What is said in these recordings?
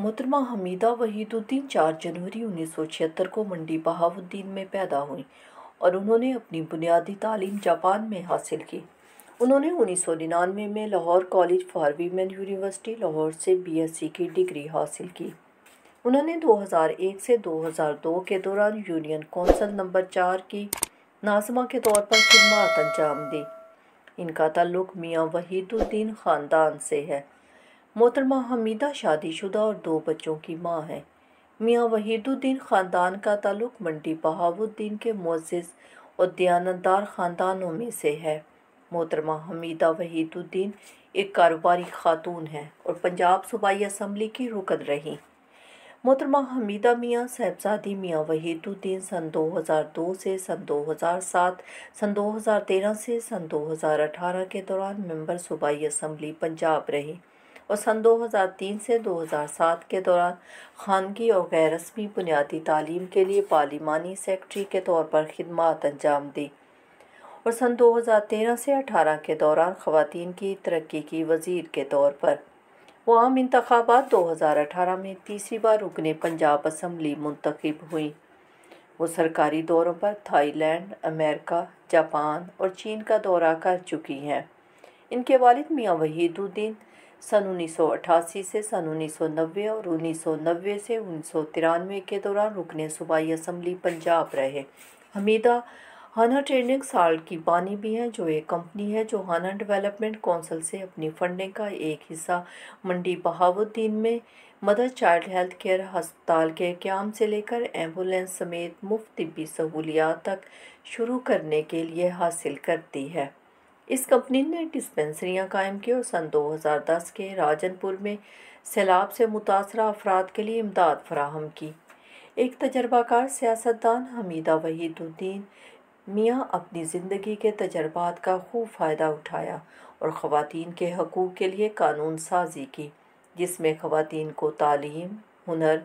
मोहतरमा हमीदा वहीदुद्दीन चार जनवरी उन्नीस सौ छिहत्तर को मंडी बहाउद्दीन में पैदा हुई और उन्होंने अपनी बुनियादी तालीम जापान में हासिल की उन्होंने उन्नीस सौ निन्यानवे में Lahore college for women university Lahore से बीएससी की डिग्री हासिल की उन्होंने 2001 से 2002 के दौरान यूनियन कौंसल नंबर चार की नाजमा के तौर पर खिदमत अंजाम दी इनका ताल्लुक मियाँ वहीदुद्दीन ख़ानदान से है मोहतरमा हमीदा शादीशुदा और दो बच्चों की माँ हैं मियाँ वहीदुद्दीन ख़ानदान का ताल्लुक मंडी बहावुद्दीन के मोजिज़ और दयानतदार ख़ानदानों में से है मोहतरमा हमीदा वहीदुद्दीन एक कारोबारी खातून हैं और पंजाब सूबाई असम्बली की रुकन रही मोहतरमा हमीदा मियाँ साहबजादी मियाँ वहीदुद्दीन सन 2002 से सन 2007, सन 2013 से सन 2018 के दौरान मेंबर सूबाई असम्बली पंजाब रहीं और सन 2003 से 2007 के दौरान खानगी और गैर रस्मी बुनियादी तालीम के लिए पार्लिमानी सेक्रटरी के तौर पर खदमात अंजाम दी और सन 2013 से 18 के दौरान खुतिन की तरक्की की वजीर के तौर पर वो आम इंतबात 2018 में तीसरी बार रुकने पंजाब असम्बली मुंतखब हुई वो सरकारी दौरों पर थाईलैंड अमेरिका जापान और चीन का दौरा कर चुकी हैं इनके वालिद मियाँ वहीदुद्दीन सन 1988 से सन 1990 और 1990 से उन्नीस के दौरान रुकने सूबाई असम्बली पंजाब रहे हमीदा हाना ट्रेनिंग साल की बानी भी हैं जो एक कंपनी है जो हाना डेवलपमेंट कौंसिल से अपनी फंडिंग का एक हिस्सा मंडी बहावुद्दीन में मदर चाइल्ड हेल्थ केयर हस्पताल के क्याम से लेकर एम्बुलेंस समेत मुफ्त तबी सहूलियात तक शुरू करने के लिए हासिल करती है इस कंपनी ने डिस्पेंसरियां कायम की और सन 2010 के राजनपुर में सैलाब से मुतासर अफराद के लिए इमदाद फराहम की एक तजर्बाकार सियासतदान हमीदा वहीदुद्दीन मियाँ अपनी ज़िंदगी के तजर्बात का खूब फ़ायदा उठाया और ख़वातीन के हकूक़ के लिए कानून साजी की जिसमें ख़वातीन को तालीम हुनर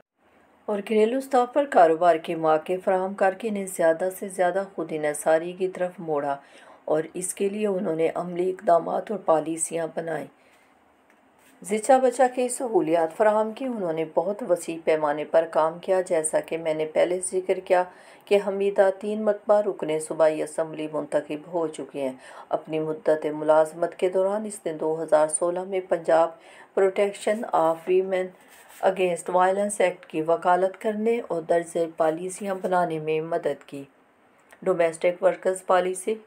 और घरेलू स्तर पर कारोबार के मौके फ्राहम करके इन्हें ज़्यादा से ज़्यादा खुद इनसारी की तरफ मोड़ा और इसके लिए उन्होंने अमली इकदाम और पॉलिसियाँ बनाई जिचा बचा की सहूलियात फ्राहम की उन्होंने बहुत वसी पैमाने पर काम किया जैसा कि मैंने पहले जिक्र किया कि हमीदा तीन मरतबा रुकन सूबाई असम्बली मुंतखब हो चुके हैं अपनी मुद्दत मुलाजमत के दौरान इसने दो हज़ार सोलह में Punjab protection of women against violence act की वकालत करने और दर्ज पॉलिसियाँ बनाने में मदद की domestic workers policy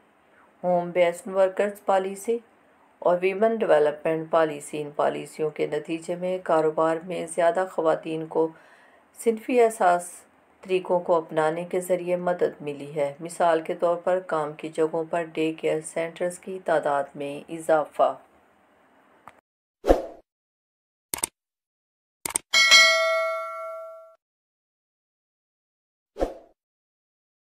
home based workers policy और वीमन डेवलपमेंट पॉलिसी इन पॉलिसियों के नतीजे में कारोबार में ज़्यादा खुवान को सिनफी एहसास तरीक़ों को अपनाने के ज़रिए मदद मिली है मिसाल के तौर पर काम की जगहों पर डे केयर सेंटर्स की तादाद में इजाफ़ा